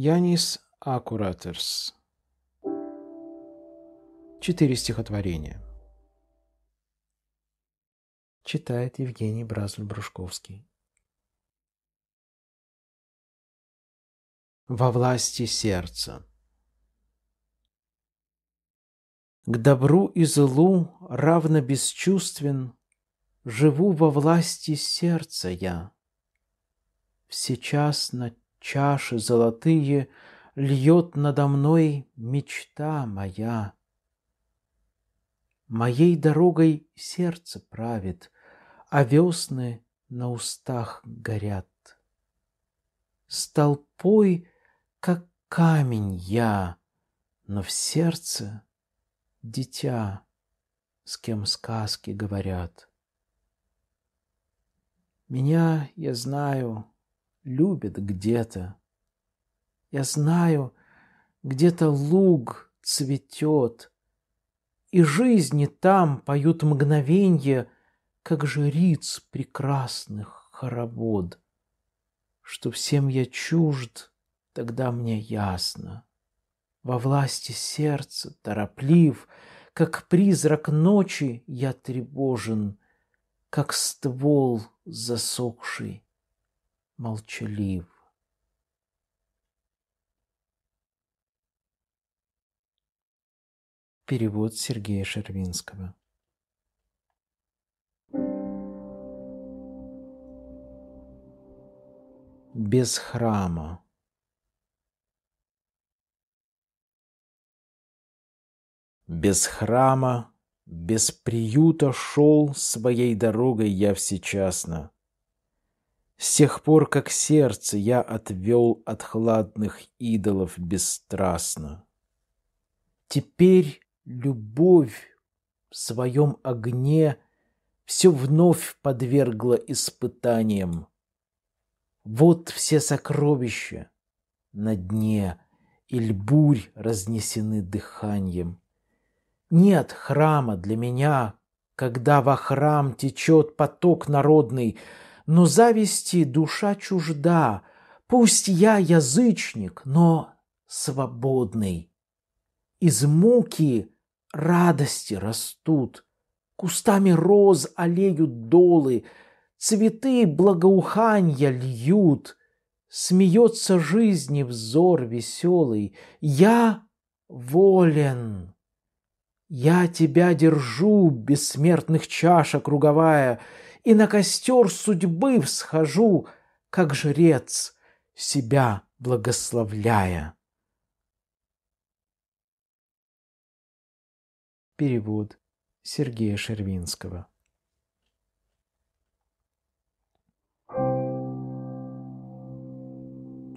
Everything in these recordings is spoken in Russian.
Янис Акуратерс. Четыре стихотворения. Читает Евгений Бразль-Брушковский. Во власти сердца. К добру и злу равно бесчувствен, Живу во власти сердца я. Сейчас над чаши золотые льет надо мной мечта моя. Моей дорогой сердце правит, а весны на устах горят. С толпой, как камень я, но в сердце дитя, с кем сказки говорят. Меня, я знаю, Любит где-то. Я знаю, где-то луг цветет, и жизни там поют мгновенье, как жриц прекрасных хоровод. Что всем я чужд, тогда мне ясно. Во власти сердца тороплив, как призрак ночи я тревожен, как ствол засохший молчалив. Перевод Сергея Шервинского. Без храма. Без храма, без приюта шел своей дорогой я всечасно. С тех пор, как сердце я отвел от хладных идолов бесстрастно. Теперь любовь в своем огне все вновь подвергла испытаниям. Вот все сокровища на дне, Иль бурь разнесены дыханием. Нет храма для меня, когда во храм течет поток народный — но зависти душа чужда. Пусть я язычник, но свободный. Из муки радости растут, кустами роз олеют долы, цветы благоуханья льют. Смеется жизни взор веселый, я волен. Я тебя держу, бессмертных чаша круговая, — и на костер судьбы всхожу, как жрец, себя благословляя. Перевод Сергея Шервинского.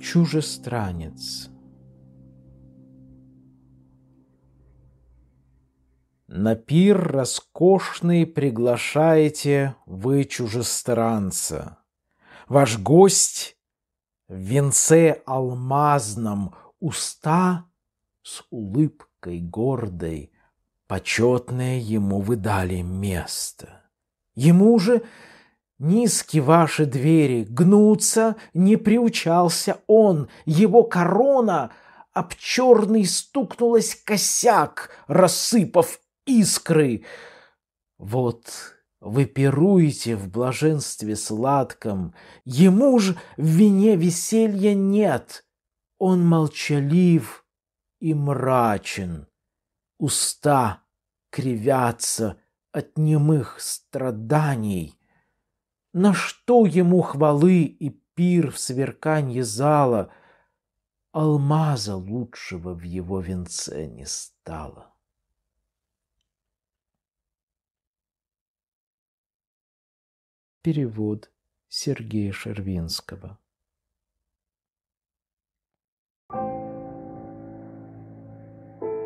Чужестранец. На пир роскошный приглашаете вы чужестранца. Ваш гость в венце алмазном уста с улыбкой гордой, почетное ему вы дали место. Ему же низки ваши двери, гнутся, не приучался он, его корона — об черный стукнулась косяк, рассыпав искры. Вот вы пируете в блаженстве сладком, ему ж в вине веселья нет. Он молчалив и мрачен, уста кривятся от немых страданий. На что ему хвалы и пир в сверканье зала? Алмаза лучшего в его венце не стало. Перевод Сергея Шервинского.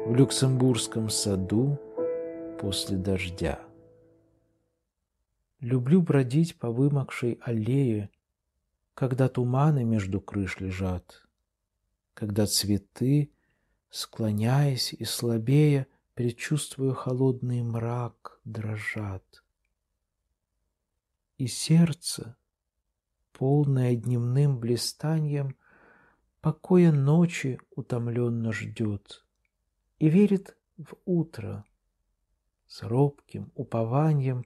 В Люксембургском саду после дождя. Люблю бродить по вымокшей аллее, Когда туманы между крыш лежат, Когда цветы, склоняясь и слабея, Предчувствуя холодный мрак, дрожат — и сердце, полное дневным блистаньем, покоя ночи утомленно ждет и верит в утро с робким упованием,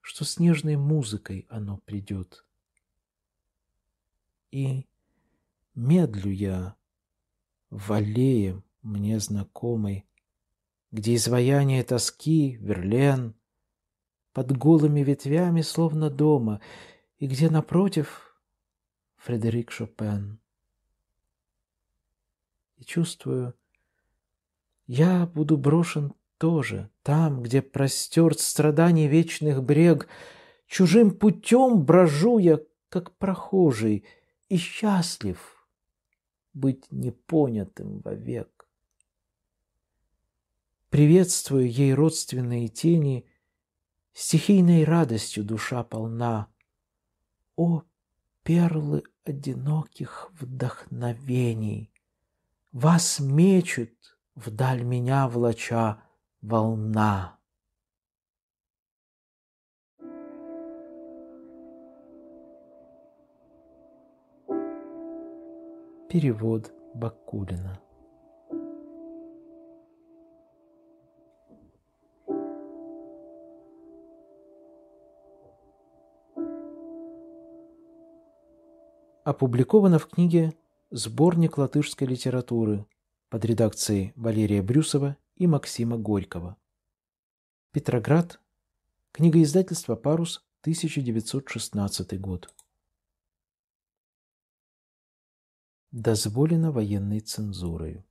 что снежной музыкой оно придет. И медлю я в аллее мне знакомой, где изваяние тоски, верлен, под голыми ветвями, словно дома, и где напротив Фредерик Шопен. И чувствую, я буду брошен тоже, там, где простерт страданий вечных брег, чужим путем брожу я, как прохожий, и счастлив быть непонятым вовек. Приветствую ей родственные тени — стихийной радостью душа полна. О, перлы одиноких вдохновений! Вас мечет вдаль меня влача волна. Перевод Бакулина опубликовано в книге «Сборник латышской литературы» под редакцией Валерия Брюсова и Максима Горького. Петроград. Книга издательства «Парус», 1916 год. Дозволено военной цензурой.